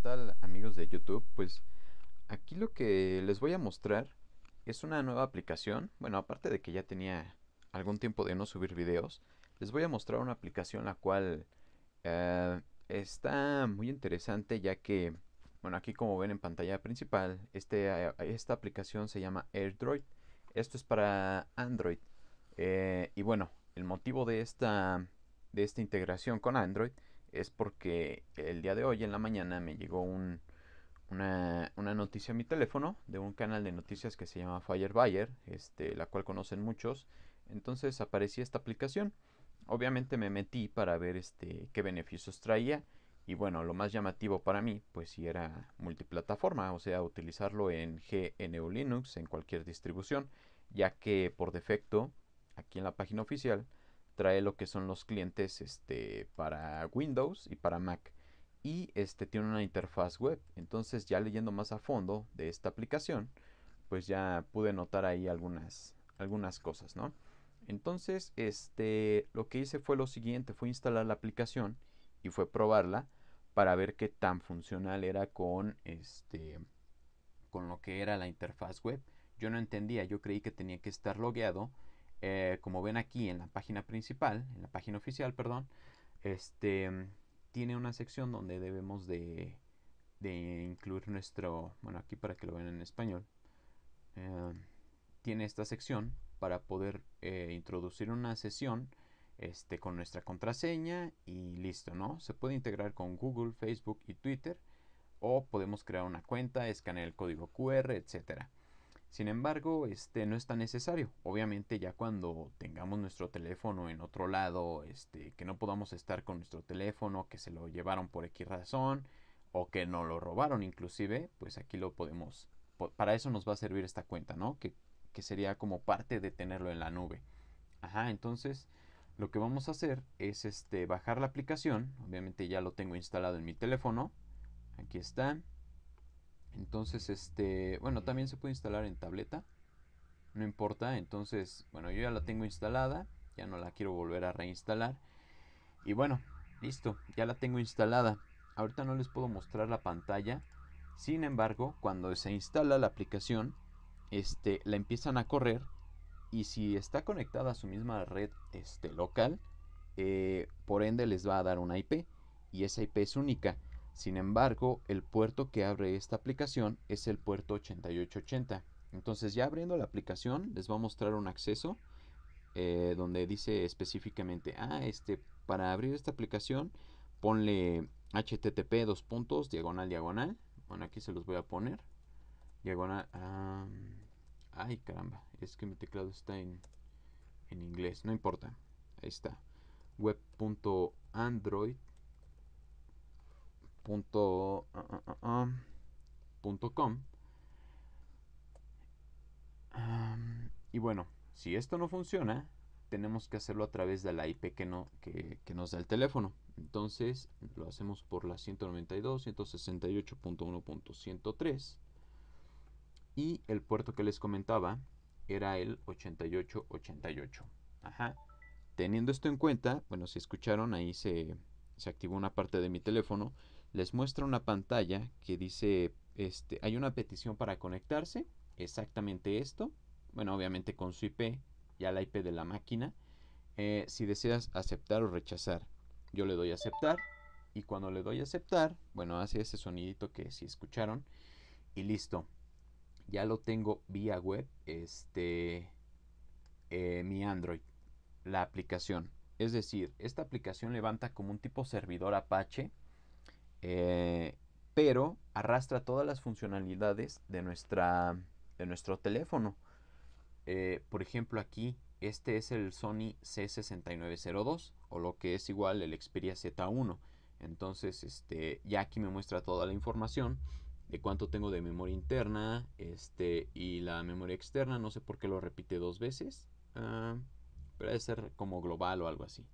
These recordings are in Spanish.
tal amigos de YouTube? Pues aquí lo que les voy a mostrar es una nueva aplicación. Bueno, aparte de que ya tenía algún tiempo de no subir videos, les voy a mostrar una aplicación la cual eh, está muy interesante ya que, bueno, aquí como ven en pantalla principal, este, esta aplicación se llama AirDroid. Esto es para Android. Eh, y bueno, el motivo de esta, de esta integración con Android es porque el día de hoy en la mañana me llegó una, noticia a mi teléfono de un canal de noticias que se llama Fire este, la cual conocen muchos. Entonces aparecía esta aplicación. Obviamente me metí para ver este, qué beneficios traía. Y bueno, lo más llamativo para mí, pues si era multiplataforma, o sea, utilizarlo en GNU Linux, en cualquier distribución, ya que por defecto, aquí en la página oficial, trae lo que son los clientes este, para Windows y para Mac. Y este tiene una interfaz web. Entonces ya leyendo más a fondo de esta aplicación, pues ya pude notar ahí algunas, algunas cosas, ¿no? Entonces, este, lo que hice fue lo siguiente, fue instalar la aplicación y fue probarla para ver qué tan funcional era con este con lo que era la interfaz web. Yo no entendía, yo creí que tenía que estar logueado eh, como ven aquí en la página principal, en la página oficial, perdón, este, mm, tiene una sección donde debemos de, incluir nuestro, bueno, aquí para que lo vean en español, eh, tiene esta sección para poder eh, introducir una sesión este, con nuestra contraseña y listo, ¿no? Se puede integrar con Google, Facebook y Twitter o podemos crear una cuenta, escanear el código QR, etcétera. Sin embargo, este no es tan necesario. Obviamente ya cuando tengamos nuestro teléfono en otro lado, este que no podamos estar con nuestro teléfono, que se lo llevaron por X razón o que no lo robaron inclusive, pues aquí lo podemos para eso nos va a servir esta cuenta, ¿no? Que, que sería como parte de tenerlo en la nube. Ajá, entonces lo que vamos a hacer es este bajar la aplicación, obviamente ya lo tengo instalado en mi teléfono. Aquí está. Entonces, este, bueno, también se puede instalar en tableta. No importa, entonces, bueno, yo ya la tengo instalada, ya no la quiero volver a reinstalar. Y bueno, listo, ya la tengo instalada. Ahorita no les puedo mostrar la pantalla. Sin embargo, cuando se instala la aplicación, este, la empiezan a correr y si está conectada a su misma red este, local, eh, por ende les va a dar una IP y esa IP es única. Sin embargo, el puerto que abre esta aplicación es el puerto 8880. Entonces ya abriendo la aplicación les va a mostrar un acceso eh, donde dice específicamente, ah, este, para abrir esta aplicación ponle http dos puntos, diagonal, diagonal. Bueno, aquí se los voy a poner. Diagonal, ah, ay caramba, es que mi teclado está en, en inglés, no importa. Ahí está. Web.android Ah, ah, ah, punto, com. y bueno, si esto no funciona, tenemos que hacerlo a través de la IP que, no, que, nos da el teléfono. Entonces lo hacemos por la 192.168.1.103. Y el puerto que les comentaba era el 8888. Ajá. Teniendo esto en cuenta, bueno, si escucharon, ahí se, se activó una parte de mi teléfono les muestra una pantalla que dice, este, hay una petición para conectarse, exactamente esto, bueno, obviamente con su IP, ya la IP de la máquina, eh, si deseas aceptar o rechazar. Yo le doy a aceptar y cuando le doy a aceptar, bueno, hace ese sonidito que si escucharon y listo. Ya lo tengo vía web, este, eh, mi Android, la aplicación. Es decir, esta aplicación levanta como un tipo servidor Apache eh, pero arrastra todas las funcionalidades de, nuestra, de nuestro teléfono. Eh, por ejemplo, aquí este es el Sony C6902 o lo que es igual el Xperia Z1. Entonces, este, ya aquí me muestra toda la información de cuánto tengo de memoria interna este, y la memoria externa. No sé por qué lo repite dos veces. Ah, pero debe ser como global o algo así.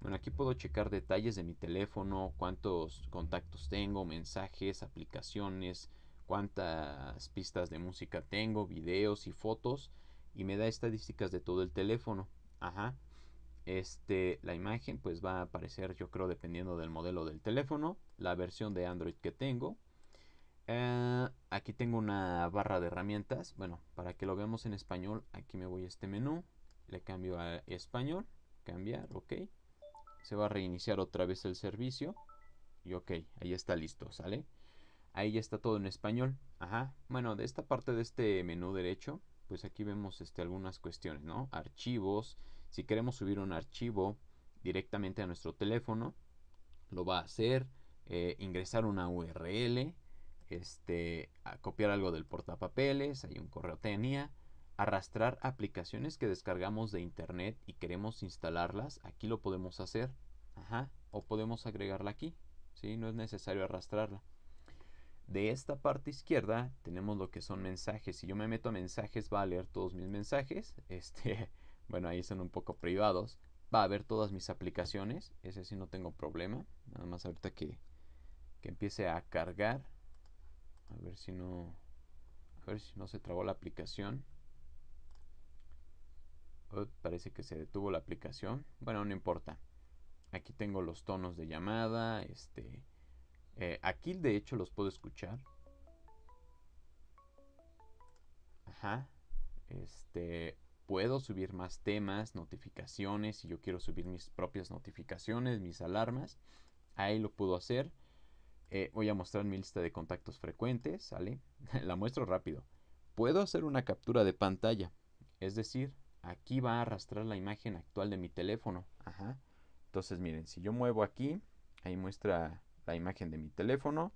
Bueno, aquí puedo checar detalles de mi teléfono, cuántos contactos tengo, mensajes, aplicaciones, cuántas pistas de música tengo, videos y fotos. Y me da estadísticas de todo el teléfono. Ajá. Este, la imagen pues va a aparecer yo creo dependiendo del modelo del teléfono, la versión de Android que tengo. Eh, aquí tengo una barra de herramientas. Bueno, para que lo veamos en español, aquí me voy a este menú, le cambio a español, cambiar, ok se va a reiniciar otra vez el servicio y ok, ahí está listo, ¿sale? Ahí ya está todo en español. Ajá. Bueno, de esta parte de este menú derecho, pues aquí vemos este, algunas cuestiones, ¿no? Archivos. Si queremos subir un archivo directamente a nuestro teléfono, lo va a hacer. Eh, ingresar una URL. Este, a copiar algo del portapapeles. Hay un correo tenía arrastrar aplicaciones que descargamos de internet y queremos instalarlas, aquí lo podemos hacer. Ajá. O podemos agregarla aquí. ¿sí? No es necesario arrastrarla. De esta parte izquierda tenemos lo que son mensajes. Si yo me meto a mensajes, va a leer todos mis mensajes. Este, bueno, ahí son un poco privados. Va a ver todas mis aplicaciones. Ese sí no tengo problema. Nada más ahorita que, que empiece a cargar. A ver si no. A ver si no se trabó la aplicación parece que se detuvo la aplicación. Bueno, no importa. Aquí tengo los tonos de llamada. Este, eh, aquí de hecho los puedo escuchar. Ajá. Este, puedo subir más temas, notificaciones. Si yo quiero subir mis propias notificaciones, mis alarmas. Ahí lo puedo hacer. Eh, voy a mostrar mi lista de contactos frecuentes, ¿sale? la muestro rápido. Puedo hacer una captura de pantalla. Es decir, aquí va a arrastrar la imagen actual de mi teléfono. Ajá. Entonces, miren, si yo muevo aquí, ahí muestra la imagen de mi teléfono.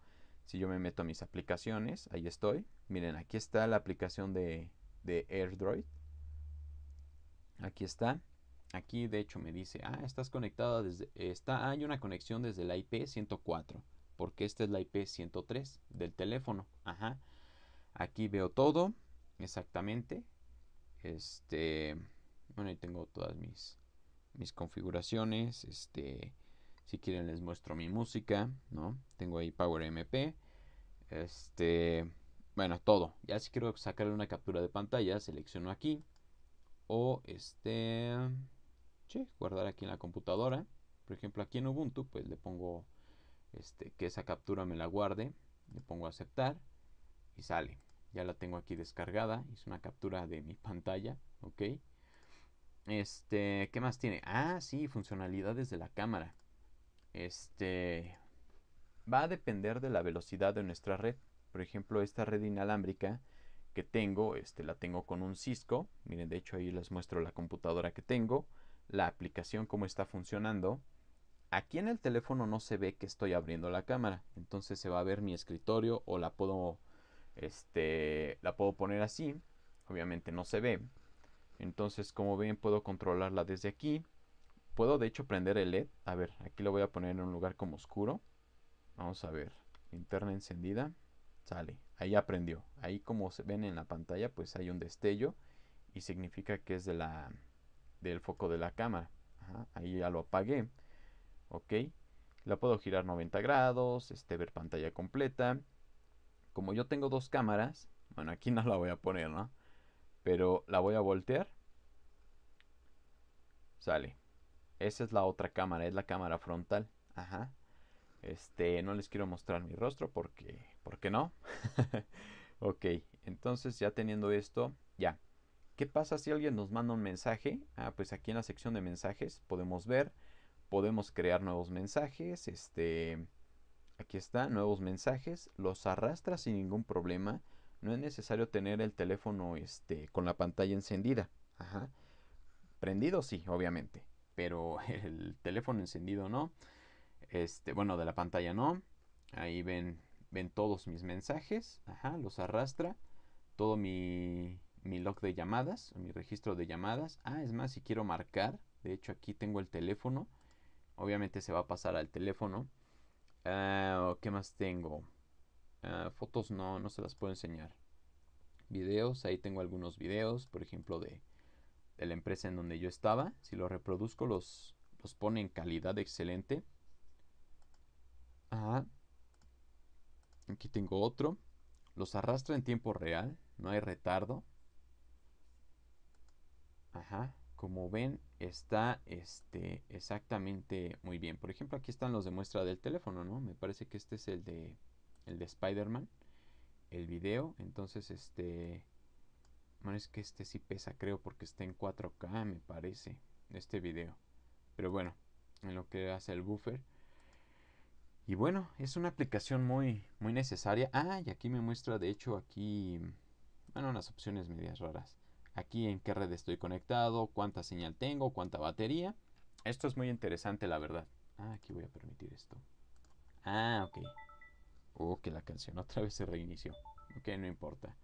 Si yo me meto a mis aplicaciones, ahí estoy. Miren, aquí está la aplicación de, de AirDroid. Aquí está. Aquí de hecho me dice, ah, estás conectada desde, está, hay una conexión desde la IP 104, porque esta es la IP 103 del teléfono. Ajá. Aquí veo todo, exactamente. Este, bueno, ahí tengo todas mis, mis configuraciones. Este, si quieren les muestro mi música, ¿no? Tengo ahí Power MP. Este, bueno, todo. Ya si quiero sacar una captura de pantalla, selecciono aquí. O este, guardar aquí en la computadora. Por ejemplo, aquí en Ubuntu, pues le pongo este, que esa captura me la guarde. Le pongo aceptar y sale ya la tengo aquí descargada, hice una captura de mi pantalla, ok. Este, ¿qué más tiene? Ah, sí, funcionalidades de la cámara. Este, va a depender de la velocidad de nuestra red. Por ejemplo, esta red inalámbrica que tengo, este, la tengo con un Cisco. Miren, de hecho ahí les muestro la computadora que tengo, la aplicación cómo está funcionando. Aquí en el teléfono no se ve que estoy abriendo la cámara, entonces se va a ver mi escritorio o la puedo este, la puedo poner así. Obviamente no se ve. Entonces, como ven, puedo controlarla desde aquí. Puedo, de hecho, prender el LED. A ver, aquí lo voy a poner en un lugar como oscuro. Vamos a ver. Linterna encendida. Sale. Ahí aprendió. Ahí, como se ven en la pantalla, pues hay un destello. Y significa que es de la, del foco de la cámara. ahí ya lo apagué. Ok. La puedo girar 90 grados. Este, ver pantalla completa como yo tengo dos cámaras, bueno, aquí no la voy a poner, ¿no? Pero la voy a voltear. Sale. Esa es la otra cámara, es la cámara frontal. Ajá. Este, no les quiero mostrar mi rostro porque, qué no. ok, entonces ya teniendo esto, ya. ¿Qué pasa si alguien nos manda un mensaje? Ah, pues aquí en la sección de mensajes podemos ver, podemos crear nuevos mensajes, este, Aquí está, nuevos mensajes, los arrastra sin ningún problema. No es necesario tener el teléfono este, con la pantalla encendida. Ajá. Prendido sí, obviamente, pero el teléfono encendido no. Este, bueno, de la pantalla no. Ahí ven, ven todos mis mensajes, Ajá, los arrastra. Todo mi, mi log de llamadas, mi registro de llamadas. Ah, es más, si quiero marcar, de hecho aquí tengo el teléfono. Obviamente se va a pasar al teléfono. Ah, ¿Qué más tengo? Ah, fotos no, no se las puedo enseñar. Videos, ahí tengo algunos videos, por ejemplo, de, de la empresa en donde yo estaba. Si los reproduzco, los, los pone en calidad excelente. Ajá. Ah, aquí tengo otro. Los arrastro en tiempo real, no hay retardo. Ajá como ven está este exactamente muy bien por ejemplo aquí están los de muestra del teléfono no me parece que este es el de el de Spider-Man el video entonces este bueno es que este sí pesa creo porque está en 4K me parece este video pero bueno en lo que hace el buffer y bueno es una aplicación muy muy necesaria ah y aquí me muestra de hecho aquí bueno unas opciones medias raras aquí en qué red estoy conectado, cuánta señal tengo, cuánta batería. Esto es muy interesante, la verdad. Ah, aquí voy a permitir esto. Ah, ok. Oh, que la canción otra vez se reinició. Ok, no importa.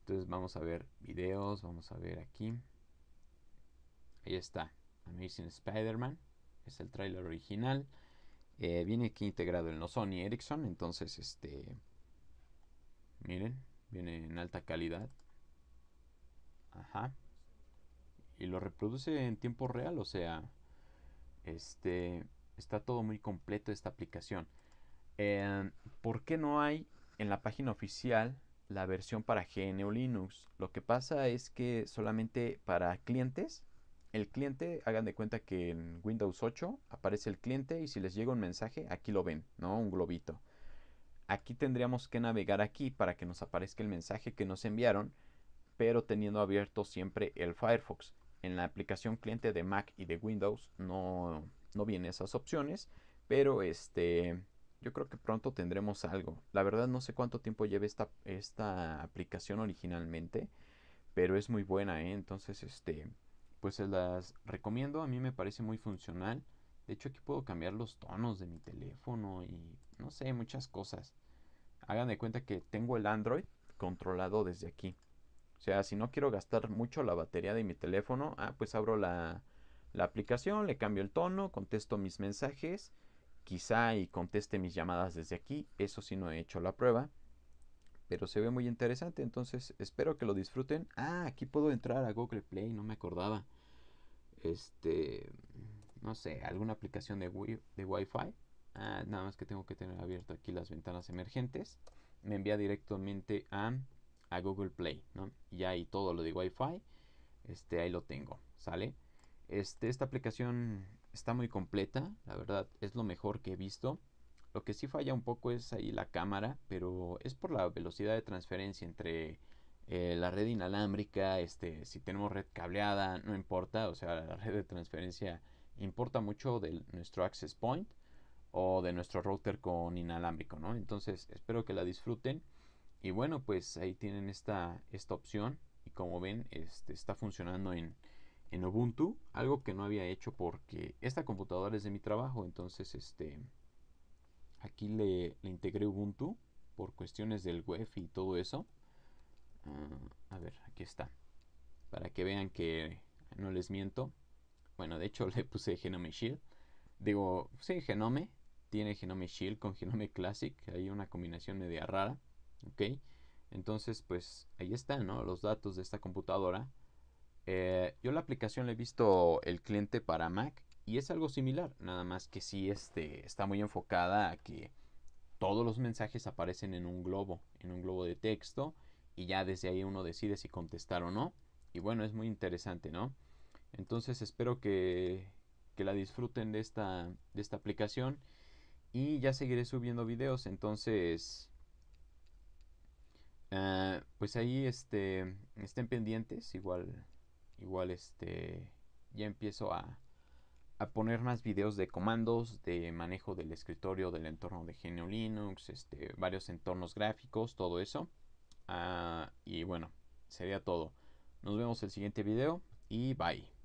Entonces vamos a ver videos, vamos a ver aquí. Ahí está, Amazing Spider-Man. Es el tráiler original. Eh, viene aquí integrado en los Sony Ericsson, entonces este... Miren, viene en alta calidad. Ajá. Y lo reproduce en tiempo real, o sea, este, está todo muy completo esta aplicación. Em, ¿Por qué no hay en la página oficial la versión para GNU Linux? Lo que pasa es que solamente para clientes, el cliente, hagan de cuenta que en Windows 8 aparece el cliente y si les llega un mensaje, aquí lo ven, ¿no? Un globito. Aquí tendríamos que navegar aquí para que nos aparezca el mensaje que nos enviaron pero teniendo abierto siempre el Firefox. En la aplicación cliente de Mac y de Windows no, no vienen esas opciones, pero este, yo creo que pronto tendremos algo. La verdad no sé cuánto tiempo lleve esta, esta aplicación originalmente, pero es muy buena, ¿eh? entonces este, pues se las recomiendo, a mí me parece muy funcional. De hecho aquí puedo cambiar los tonos de mi teléfono y no sé, muchas cosas. Hagan de cuenta que tengo el Android controlado desde aquí. O sea, si no quiero gastar mucho la batería de mi teléfono, ah, pues abro la, aplicación, le cambio el tono, contesto mis mensajes, quizá y conteste mis llamadas desde aquí, eso sí no he hecho la prueba, pero se ve muy interesante, entonces espero que lo disfruten. Ah, aquí puedo entrar a Google Play, no me acordaba. Este, no sé, alguna aplicación de, wi de Wi-Fi. Ah, nada más que tengo que tener abierto aquí las ventanas emergentes. Me envía directamente a a Google Play, ¿no? Y ahí todo lo de Wi-Fi, este, ahí lo tengo, ¿sale? Este, esta aplicación está muy completa, la verdad es lo mejor que he visto. Lo que sí falla un poco es ahí la cámara, pero es por la velocidad de transferencia entre eh, la red inalámbrica, este, si tenemos red cableada, no importa, o sea, la red de transferencia importa mucho de nuestro access point o de nuestro router con inalámbrico, ¿no? Entonces, espero que la disfruten y bueno pues ahí tienen esta, esta opción y como ven este, está funcionando en, Ubuntu algo que no había hecho porque esta computadora es de mi trabajo entonces este aquí le, integré Ubuntu por cuestiones del web y todo eso ah, a ver aquí está para que vean que no les miento bueno de hecho le puse Genome Shield digo sí Genome tiene Genome Shield con Genome Classic hay una combinación media rara ¿Ok? Entonces, pues ahí están, Los datos de esta computadora. Eh, yo la aplicación la he visto el cliente para Mac y es algo similar, nada más que sí este, está muy enfocada a que todos los mensajes aparecen en un globo, en un globo de texto y ya desde ahí uno decide si contestar o no. Y bueno, es muy interesante, ¿no? Entonces espero que, la disfruten de esta, de esta aplicación y ya seguiré subiendo videos, entonces Ah, pues ahí este, estén pendientes, igual, igual este, ya empiezo a, poner más videos de comandos, de manejo del escritorio, del entorno de Genio Linux, este, varios entornos gráficos, todo eso. Ah, y bueno, sería todo. Nos vemos el siguiente video y bye.